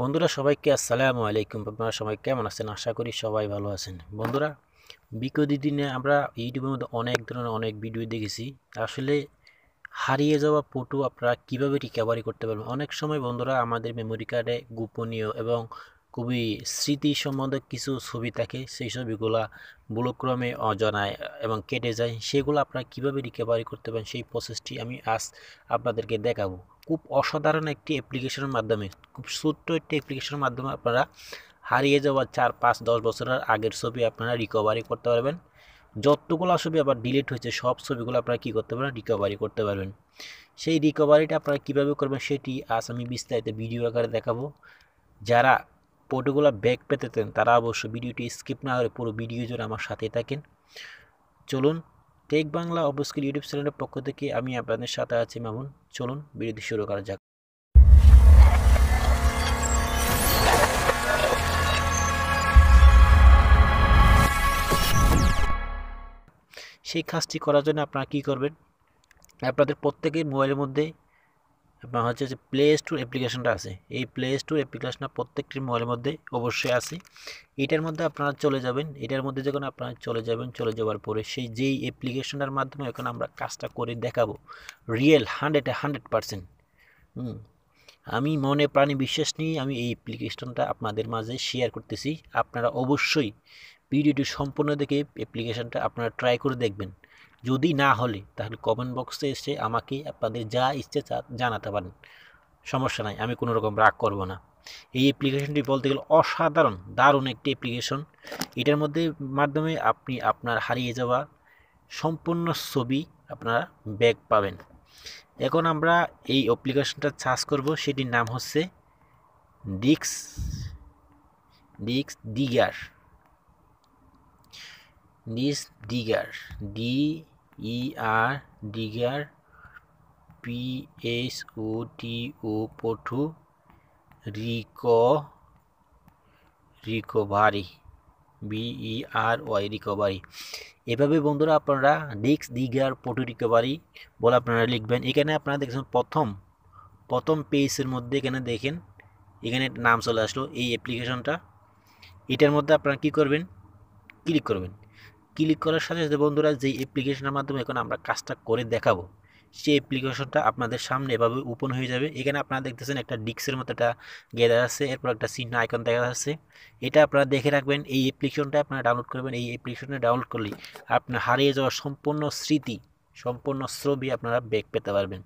বন্ধুরা সবাইকে আসসালামু আলাইকুম আপনারা সবাই কেমন আছেন আশা করি সবাই ভালো আছেন বন্ধুরা বিগত দিনে আমরা ইউটিউবের মধ্যে অনেক ধরনের অনেক ভিডিও দেখেছি আসলে হারিয়ে যাওয়া ফটো আপনারা কিভাবে রিকভারি করতে পারবেন অনেক সময় বন্ধুরা আমাদের মেমোরি কার্ডে গোপনীয় এবং খুবই স্মৃতি সম্বন্ধে কিছু ছবি থাকে সেই ছবিগুলা বুলক্রমে অজানায় এবং কেটে যায় সেগুলো আপনারা কীভাবে রিকভারি করতে পারেন সেই প্রসেসটি আমি আজ আপনাদেরকে দেখাবো খুব অসাধারণ একটি অ্যাপ্লিকেশনের মাধ্যমে খুব ছোট্ট একটি অ্যাপ্লিকেশনের মাধ্যমে আপনারা হারিয়ে যাওয়া চার পাঁচ দশ বছরের আগের ছবি আপনারা রিকভারি করতে পারবেন যতগুলো ছবি আবার ডিলিট হয়েছে সব ছবিগুলো আপনারা কী করতে পারেন রিকভারি করতে পারবেন সেই রিকভারিটা আপনারা কীভাবে করবেন সেটি আজ আমি বিস্তারিত ভিডিও আকারে দেখাবো যারা পর্টিকুলার ব্যাগ পেতে চান তারা অবশ্য ভিডিওটি স্কিপ না করে পুরো ভিডিও জুড়ে আমার সাথে থাকেন চলুন টেক বাংলা অবস্কিল ইউটিউব চ্যানেলের পক্ষ থেকে আমি আপনাদের সাথে আছি মামুন চলুন ভিডিওটি শুরু করা যাক সেই কাজটি করার জন্য আপনারা কী করবেন আপনাদের প্রত্যেকের মোবাইলের মধ্যে আপনার হচ্ছে যে প্লে স্টোর অ্যাপ্লিকেশনটা আছে এই প্লে স্টোর অ্যাপ্লিকেশনটা প্রত্যেকটি মোবাইলের মধ্যে অবশ্যই আছে এটার মধ্যে আপনারা চলে যাবেন এটার মধ্যে যখন আপনারা চলে যাবেন চলে যাওয়ার পরে সেই যেই অ্যাপ্লিকেশনটার মাধ্যমে এখন আমরা কাজটা করে দেখাবো রিয়েল হান্ড্রেডে হান্ড্রেড পারসেন্ট আমি মনে প্রাণে বিশ্বাস নিয়ে আমি এই অ্যাপ্লিকেশনটা আপনাদের মাঝে শেয়ার করতেছি আপনারা অবশ্যই ভিডিওটি সম্পূর্ণ দেখে অ্যাপ্লিকেশনটা আপনারা ট্রাই করে দেখবেন যদি না হলে তাহলে কমেন্ট বক্সে এসে আমাকে আপনাদের যা ইচ্ছে জানাতে পারেন সমস্যা নাই আমি কোনো রকম রাগ করব না এই অ্যাপ্লিকেশনটি বলতে গেলে অসাধারণ দারুণ একটি অ্যাপ্লিকেশন এটার মধ্যে মাধ্যমে আপনি আপনার হারিয়ে যাওয়া সম্পূর্ণ ছবি আপনারা ব্যাক পাবেন এখন আমরা এই অ্যাপ্লিকেশনটা চার্জ করব সেটির নাম হচ্ছে ডিক্স ডিক্স digger dish digger D E আর ডিগার পি এস ও টি ও পঠু রিক রিকভারি ই আর ওয়াই রিকভারি এভাবে বন্ধুরা আপনারা ডিক্স দিগার পটু রিকভারি বলে আপনারা লিখবেন এখানে আপনারা দেখছেন প্রথম প্রথম পেজের মধ্যে এখানে দেখেন এখানে নাম চলে আসলো এই অ্যাপ্লিকেশনটা এটার মধ্যে আপনারা কি করবেন ক্লিক করবেন ক্লিক করার সাথে সাথে বন্ধুরা যেই অ্যাপ্লিকেশনের মাধ্যমে এখন আমরা কাজটা করে দেখাবো সেই অ্যাপ্লিকেশনটা আপনাদের সামনে এভাবে ওপেন হয়ে যাবে এখানে আপনারা দেখতেছেন একটা ডিস্কের মতো একটা গেদার আছে এরপর একটা চিহ্ন আইকন দেখা যাচ্ছে এটা আপনারা দেখে রাখবেন এই অ্যাপ্লিকেশনটা আপনারা ডাউনলোড করবেন এই অ্যাপ্লিকেশনটা ডাউনলোড করলে আপনার হারিয়ে যাওয়া সম্পূর্ণ স্মৃতি সম্পূর্ণ ছবি আপনারা ব্যাক পেতে পারবেন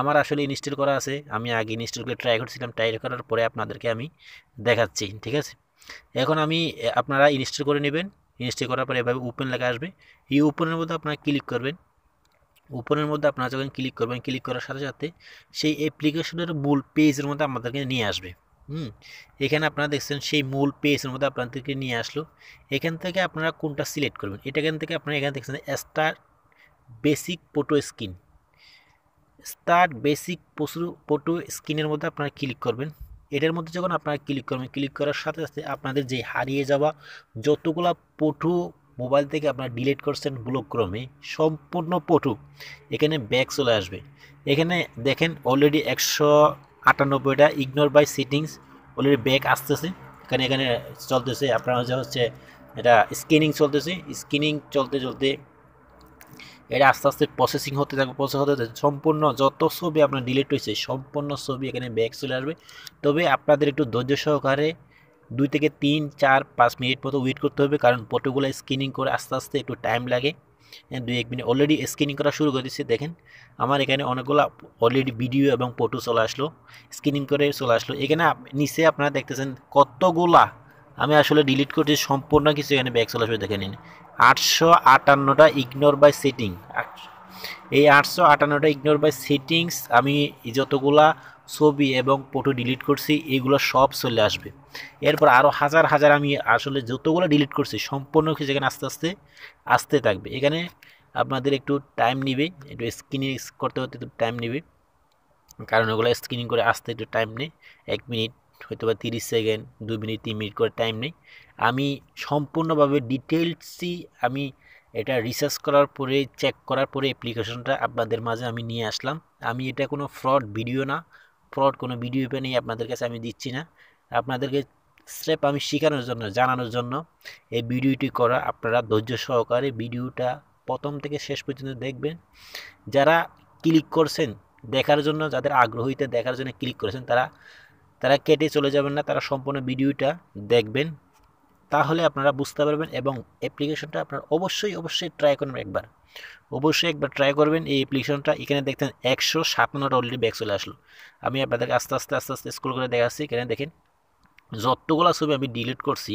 আমার আসলে ইনস্টল করা আছে আমি আগে ইনস্টল করে ট্রাই করছিলাম ট্রাই করার পরে আপনাদেরকে আমি দেখাচ্ছি ঠিক আছে এখন আমি আপনারা ইনস্টল করে নেবেন ইনস্টল করার পরে এভাবে ওপেন লেখা আসবে এই ওপেনের মধ্যে আপনারা ক্লিক করবেন ওপেনের মধ্যে আপনারা যখন ক্লিক করবেন ক্লিক করার সাথে সাথে সেই অ্যাপ্লিকেশনের মূল পেজের মধ্যে আমাদেরকে নিয়ে আসবে হুম এখানে আপনারা দেখছেন সেই মূল পেজের মধ্যে আপনাদেরকে নিয়ে আসলো এখান থেকে আপনারা কোনটা সিলেক্ট করবেন এটা এখান থেকে আপনারা এখানে দেখছেন star basic photo screen star basic পশু ফটো স্ক্রিনের মধ্যে আপনারা ক্লিক করবেন এটার মধ্যে যখন আপনারা ক্লিক করবেন ক্লিক করার সাথে সাথে আপনাদের যে হারিয়ে যাওয়া যতগুলো পটু মোবাইল থেকে আপনারা ডিলিট করছেন ব্লকক্রমে সম্পূর্ণ পটু এখানে ব্যাক চলে আসবে এখানে দেখেন অলরেডি একশো আটানব্বইটা ignore by settings already back আসতেছে এখানে এখানে চলতেছে আপনার হচ্ছে এটা স্ক্রিনিং চলতেছে স্ক্রিনিং চলতে চলতে এটা আস্তে আস্তে প্রসেসিং হতে থাকবে প্রসেস হতে সম্পূর্ণ যত ছবি আপনার ডিলিট হয়েছে সম্পূর্ণ ছবি এখানে ব্যাক চলে আসবে তবে আপনাদের একটু ধৈর্য সহকারে দুই থেকে তিন চার পাঁচ মিনিট মতো ওয়েট করতে হবে কারণ ফটোগুলো স্ক্রিনিং করে আস্তে আস্তে একটু টাইম লাগে হ্যাঁ, দুই এক মিনিট অলরেডি স্ক্রিনিং করা শুরু করে দিচ্ছে দেখেন আমার এখানে অনেকগুলো অলরেডি ভিডিও এবং ফটো চলে আসলো স্ক্রিনিং করে চলে আসলো এখানে নিচে আপনারা দেখতেছেন কতগুলা আমি আসলে ডিলিট করছি সম্পূর্ণ কিছু এখানে ব্যাক চলে আসবে দেখে নিন আটশো আটান্নটা ইগনোর বাই সেটিং এই আটশো আটান্নটা ইগনোর বাই সেটিংস আমি যতগুলা ছবি এবং ফটো ডিলিট করছি এগুলো সব চলে আসবে এরপর আরও হাজার হাজার আমি আসলে যতগুলো ডিলিট করছি সম্পূর্ণ কিছু এখানে আস্তে আস্তে আসতে থাকবে এখানে আপনাদের একটু টাইম নিবে একটু স্ক্রিনিং করতে করতে একটু টাইম নিবে কারণ ওগুলো স্ক্রিনিং করে আসতে একটু টাইম নেই এক মিনিট হয়তো বা তিরিশ সেকেন্ড দু মিনিট তিন মিনিট করে টাইম নেই আমি সম্পূর্ণভাবে ডিটেলসই আমি এটা রিসার্চ করার পরে চেক করার পরে অ্যাপ্লিকেশনটা আপনাদের মাঝে আমি নিয়ে আসলাম আমি এটা কোনো ফ্রড ভিডিও না ফ্রড কোনো ভিডিও নেই আপনাদের কাছে আমি দিচ্ছি না আপনাদেরকে স্টেপ আমি শেখানোর জন্য জানানোর জন্য এই ভিডিওটি করা আপনারা ধৈর্য সহকারে ভিডিওটা প্রথম থেকে শেষ পর্যন্ত দেখবেন যারা ক্লিক করছেন দেখার জন্য যাদের আগ্রহীতে দেখার জন্য ক্লিক করেছেন তারা তারা কেটে চলে যাবেন না তারা সম্পূর্ণ ভিডিওটা দেখবেন তাহলে আপনারা বুঝতে পারবেন এবং অ্যাপ্লিকেশনটা আপনারা অবশ্যই অবশ্যই ট্রাই করবেন একবার অবশ্যই একবার ট্রাই করবেন এই অ্যাপ্লিকেশনটা এখানে দেখতেন একশো সাতান্নটা অলরেডি ব্যাগ চলে আসলো আমি আপনাদেরকে আস্তে আস্তে আস্তে আস্তে স্কুল করে দেখাচ্ছি এখানে দেখেন যতগুলো ছবি আমি ডিলিট করছি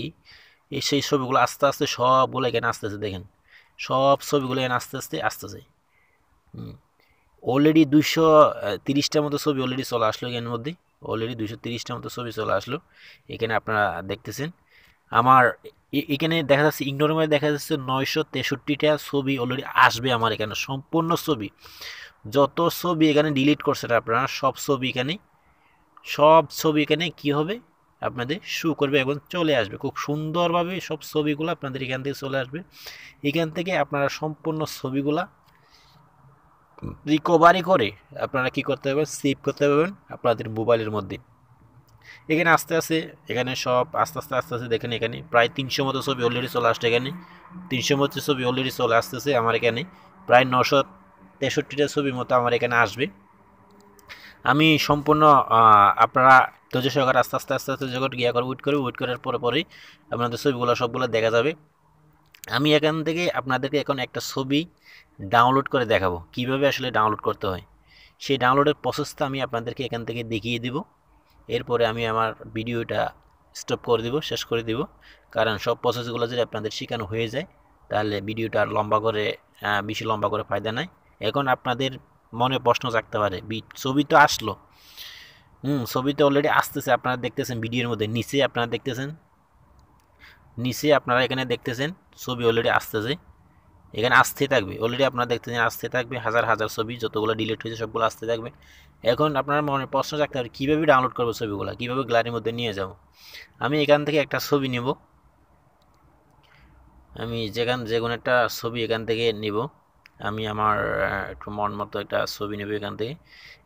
এই সেই ছবিগুলো আস্তে আস্তে সবগুলো এখানে আস্তে আস্তে দেখেন সব ছবিগুলো এখানে আস্তে আস্তে আস্তে আস্তে অলরেডি দুইশো তিরিশটার মতো ছবি অলরেডি চলে আসলো এখানের মধ্যে অলরেডি দুশো তিরিশটা মতো ছবি চলে আসলো এখানে আপনারা দেখতেছেন আমার এখানে দেখা যাচ্ছে মধ্যে দেখা যাচ্ছে নয়শো তেষট্টিটা ছবি অলরেডি আসবে আমার এখানে সম্পূর্ণ ছবি যত ছবি এখানে ডিলিট করছেন আপনারা সব ছবি এখানে সব ছবি এখানে কি হবে আপনাদের শু করবে এবং চলে আসবে খুব সুন্দরভাবে সব ছবিগুলো আপনাদের এখান থেকে চলে আসবে এখান থেকে আপনারা সম্পূর্ণ ছবিগুলা রিকভারি করে আপনারা কি করতে পারবেন সেভ করতে পারবেন আপনাদের মোবাইলের মধ্যে এখানে আস্তে আস্তে এখানে সব আস্তে আস্তে আস্তে আস্তে দেখেন এখানে প্রায় তিনশো মতো ছবি অলরেডি চলে আসছে এখানে তিনশো মতো ছবি অলরেডি চলে আসতেছে আমার এখানে প্রায় নশো তেষট্টিটা ছবি মতো আমার এখানে আসবে আমি সম্পূর্ণ আপনারা ধৈর্য সহকারে আস্তে আস্তে আস্তে আস্তে যখন গিয়া করে উইট করবে উইট করার পরে পরেই আপনাদের ছবিগুলো সবগুলো দেখা যাবে আমি এখান থেকে আপনাদেরকে এখন একটা ছবি ডাউনলোড করে দেখাবো কিভাবে আসলে ডাউনলোড করতে হয় সেই ডাউনলোডের প্রসেসটা আমি আপনাদেরকে এখান থেকে দেখিয়ে দিব এরপরে আমি আমার ভিডিওটা স্টপ করে দিব শেষ করে দিব কারণ সব প্রসেসগুলো যদি আপনাদের শেখানো হয়ে যায় তাহলে ভিডিওটা আর লম্বা করে বেশি লম্বা করে ফায়দা নাই এখন আপনাদের মনে প্রশ্ন জাগতে পারে ছবি তো আসলো হুম ছবি তো অলরেডি আসতেছে আপনারা দেখতেছেন ভিডিওর মধ্যে নিচে আপনারা দেখতেছেন নিচে আপনারা এখানে দেখতেছেন ছবি অলরেডি আসতেছে এখানে আসতে থাকবে অলরেডি আপনারা দেখতেছেন আসতে থাকবে হাজার হাজার ছবি যতগুলো ডিলিট হয়েছে সবগুলো আসতে থাকবে এখন আপনার মনে প্রশ্ন থাকতে হবে কীভাবে ডাউনলোড করবো ছবিগুলো কীভাবে গ্যালারির মধ্যে নিয়ে যাব আমি এখান থেকে একটা ছবি নিব আমি যেখান যে কোনো একটা ছবি এখান থেকে নিব আমি আমার একটু মন মতো একটা ছবি নেব এখান থেকে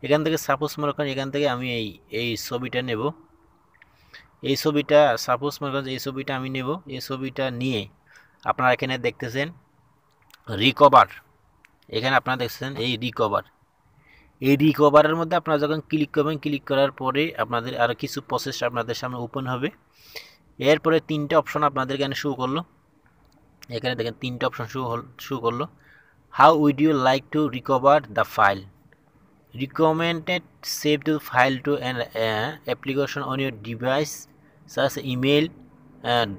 এখান থেকে সাপোজ মনে করেন এখান থেকে আমি এই এই ছবিটা নেব এই ছবিটা সাপোজ মনে করেন এই ছবিটা আমি নেব এই ছবিটা নিয়ে আপনারা এখানে দেখতেছেন রিকভার এখানে আপনারা দেখছেন এই রিকভার এই রিকভারের মধ্যে আপনারা যখন ক্লিক করবেন ক্লিক করার পরে আপনাদের আরও কিছু প্রসেস আপনাদের সামনে ওপেন হবে এরপরে তিনটা অপশন আপনাদের এখানে শুরু করলো এখানে দেখেন তিনটা অপশন শুরু শুরু করলো how would you like to recover the file recommended save the file to an uh, application on your device such email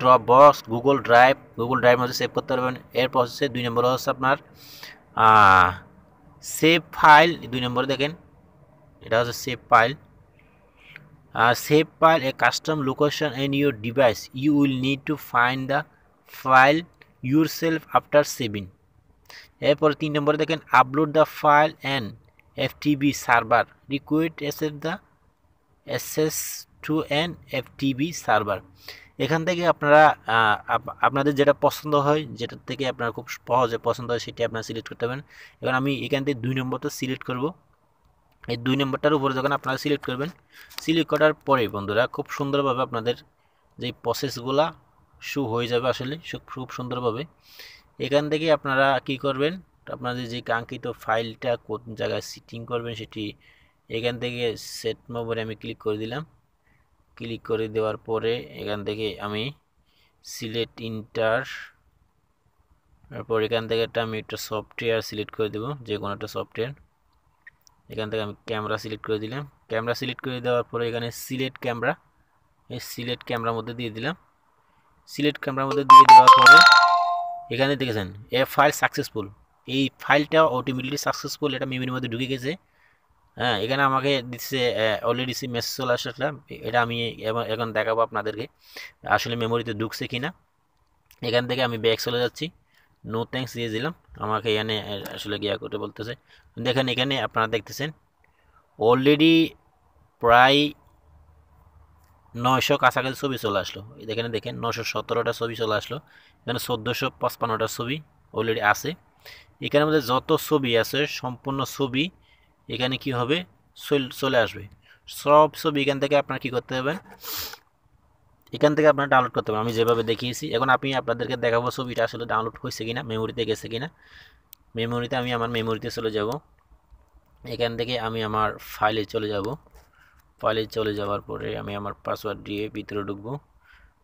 Dropbox Google drive Google drive মধ্যে সেভ করতে পারবেন এরপর হচ্ছে দুই নম্বর হচ্ছে আপনার সেভ ফাইল দুই নম্বরে দেখেন এটা হচ্ছে save file save file a custom location in your device you will need to find the file yourself after saving এরপর তিন নম্বরে দেখেন upload the file and FTP server. Required access the access to an FTP server এখান থেকে আপনারা আপনাদের যেটা পছন্দ হয় যেটা থেকে আপনার খুব সহজে পছন্দ হয় সেটি আপনারা সিলেক্ট করতে পারেন এখন আমি এখান থেকে দুই নম্বরটা সিলেক্ট করব এই দুই নম্বরটার উপরে যখন আপনারা সিলেক্ট করবেন সিলেক্ট করার পরে বন্ধুরা খুব সুন্দরভাবে আপনাদের যে প্রসেসগুলা শু হয়ে যাবে আসলে খুব সুন্দরভাবে এখান থেকে আপনারা কি করবেন আপনাদের যে কাঙ্ক্ষিত ফাইলটা কোন জায়গায় সিটিং করবেন সেটি এখান থেকে সেট মোবাইলে আমি ক্লিক করে দিলাম ক্লিক করে দেওয়ার পরে এখান থেকে আমি সিলেক্ট ইন্টার তারপর এখান থেকে একটা আমি একটা সফটওয়্যার সিলেক্ট করে দেবো যে কোনো একটা সফটওয়্যার এখান থেকে আমি ক্যামেরা সিলেক্ট করে দিলাম ক্যামেরা সিলেক্ট করে দেওয়ার পরে এখানে সিলেক্ট ক্যামেরা এই সিলেক্ট ক্যামেরার মধ্যে দিয়ে দিলাম সিলেক্ট ক্যামেরার মধ্যে দিয়ে দেওয়ার পরে এখানে দেখেছেন এ ফাইল সাকসেসফুল এই ফাইলটা অটোমেটিকলি সাকসেসফুল এটা মেমির মধ্যে ঢুকে গেছে হ্যাঁ এখানে আমাকে দিচ্ছে অলরেডি সি মেসেজ চলে আসে এটা আমি এখন দেখাবো আপনাদেরকে আসলে মেমোরিতে ঢুকছে কি না এখান থেকে আমি ব্যাক চলে যাচ্ছি নো থ্যাংকস দিয়ে দিলাম আমাকে এখানে আসলে গিয়া করতে বলতেছে দেখেন এখানে আপনারা দেখতেছেন অলরেডি প্রায় নয়শো কাছাকাছি ছবি চলে আসলো এখানে দেখেন নশো সতেরোটা ছবি চলে আসলো এখানে চোদ্দোশো পঁচপান্নটা ছবি অলরেডি আছে এখানে আমাদের যত ছবি আছে সম্পূর্ণ ছবি এখানে কি হবে চলে আসবে সব ছবি এখান থেকে আপনার কি করতে হবে এখান থেকে আপনার ডাউনলোড করতে পারেন আমি যেভাবে দেখিয়েছি এখন আমি আপনাদেরকে দেখাবো ছবিটা আসলে ডাউনলোড হয়েছে কিনা মেমোরিতে গেছে কিনা মেমোরিতে আমি আমার মেমোরিতে চলে যাব এখান থেকে আমি আমার ফাইলে চলে যাব ফাইলে চলে যাওয়ার পরে আমি আমার পাসওয়ার্ড দিয়ে ভিতরে ঢুকবো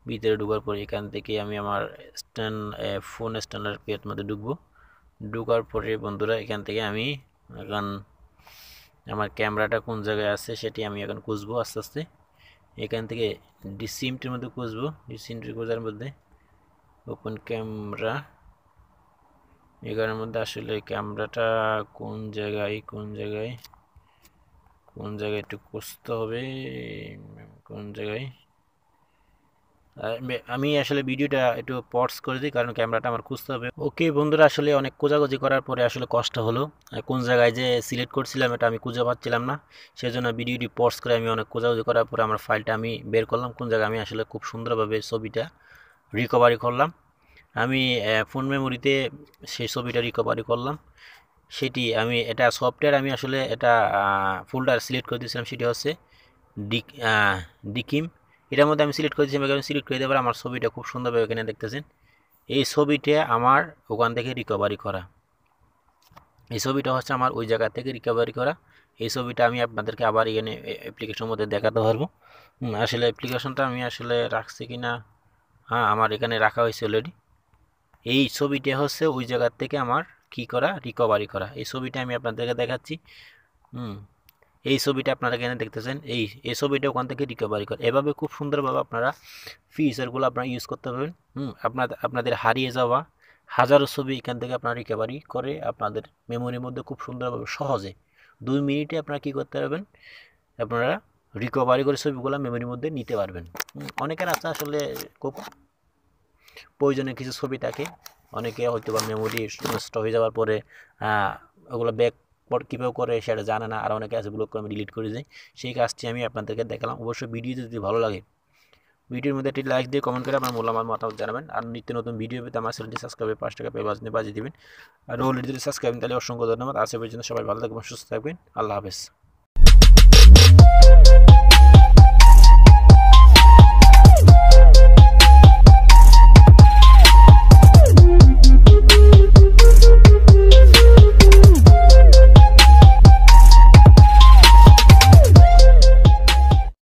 ভিতরে ঢুকার পরে এখান থেকে আমি আমার স্ট্যান্ড ফোন স্ট্যান্ডার্ড পেয়ের মধ্যে ঢুকবো ঢুকার পরে বন্ধুরা এখান থেকে আমি এখন আমার ক্যামেরাটা কোন জায়গায় আছে সেটি আমি এখন খুঁজবো আস্তে আস্তে এখান থেকে ডিসিমটির মধ্যে খুঁজবো ডিসিমটি খোঁজার মধ্যে ওপেন ক্যামেরা এখানের মধ্যে আসলে ক্যামেরাটা কোন জায়গায় কোন জায়গায় কোন জায়গায় একটু খুঁজতে হবে কোন জায়গায় আমি আসলে ভিডিওটা একটু পটস করে দিই কারণ ক্যামেরাটা আমার খুঁজতে হবে ওকে বন্ধুরা আসলে অনেক কোজাগোজি করার পরে আসলে কষ্ট হলো কোন জায়গায় যে সিলেক্ট করছিলাম এটা আমি খুঁজে পাচ্ছিলাম না সেই জন্য ভিডিওটি পটস করে আমি অনেক কোজাগোজি করার পরে আমার ফাইলটা আমি বের করলাম কোন জায়গায় আমি আসলে খুব সুন্দরভাবে ছবিটা রিকভারি করলাম আমি ফোন মেমোরিতে সেই ছবিটা রিকভারি করলাম সেটি আমি এটা সফটওয়্যার আমি আসলে এটা ফোল্ডার সিলেক্ট করে দিয়েছিলাম সেটি হচ্ছে ডিকিম এটার মধ্যে আমি সিলেক্ট করে দিচ্ছি আমি সিলেক্ট করে দেবার আমার ছবিটা খুব সুন্দরভাবে এখানে দেখতেছেন এই ছবিটা আমার ওখান থেকে রিকভারি করা এই ছবিটা হচ্ছে আমার ওই জায়গা থেকে রিকভারি করা এই ছবিটা আমি আপনাদেরকে আবার এখানে অ্যাপ্লিকেশনের মধ্যে দেখাতে পারবো আসলে অ্যাপ্লিকেশনটা আমি আসলে রাখছি কি না হ্যাঁ আমার এখানে রাখা হয়েছে অলরেডি এই ছবিটা হচ্ছে ওই জায়গার থেকে আমার কি করা রিকভারি করা এই ছবিটা আমি আপনাদেরকে দেখাচ্ছি হুম এই ছবিটা আপনারা এখানে দেখতেছেন এই এই ছবিটা ওখান থেকে রিকভারি করে এভাবে খুব সুন্দরভাবে আপনারা ফিচারগুলো আপনারা ইউজ করতে পারবেন হুম আপনাদের আপনাদের হারিয়ে যাওয়া হাজারো ছবি এখান থেকে আপনারা রিকভারি করে আপনাদের মেমোরির মধ্যে খুব সুন্দরভাবে সহজে দুই মিনিটে আপনারা কী করতে পারবেন আপনারা রিকভারি করে ছবিগুলো মেমোরির মধ্যে নিতে পারবেন অনেকের আছে আসলে খুব প্রয়োজনে কিছু ছবি থাকে অনেকে হয়তো বা মেমোরি নষ্ট হয়ে যাওয়ার পরে ওগুলো ব্যাক কীভাবে করে সেটা জানে না আর অনেকে আছে ব্লক করে আমি ডিলিট করে দিই সেই কাজটি আমি আপনাদেরকে দেখালাম অবশ্যই ভিডিও যদি ভালো লাগে ভিডিওর মধ্যে একটি লাইক দিয়ে কমেন্ট করে আপনার মূল্যবান মতামত জানাবেন আর নিত্য নতুন ভিডিও পেতে আমার চ্যানেলটি সাবস্ক্রাইবে পাঁচ টাকা পেয়ে বাজনে বাজিয়ে দেবেন আর অলরেডি যদি সাবস্ক্রাইব তাহলে অসংখ্য ধন্যবাদ আশা পর্যন্ত সবাই ভালো থাকবেন সুস্থ থাকবেন আল্লাহ হাফেজ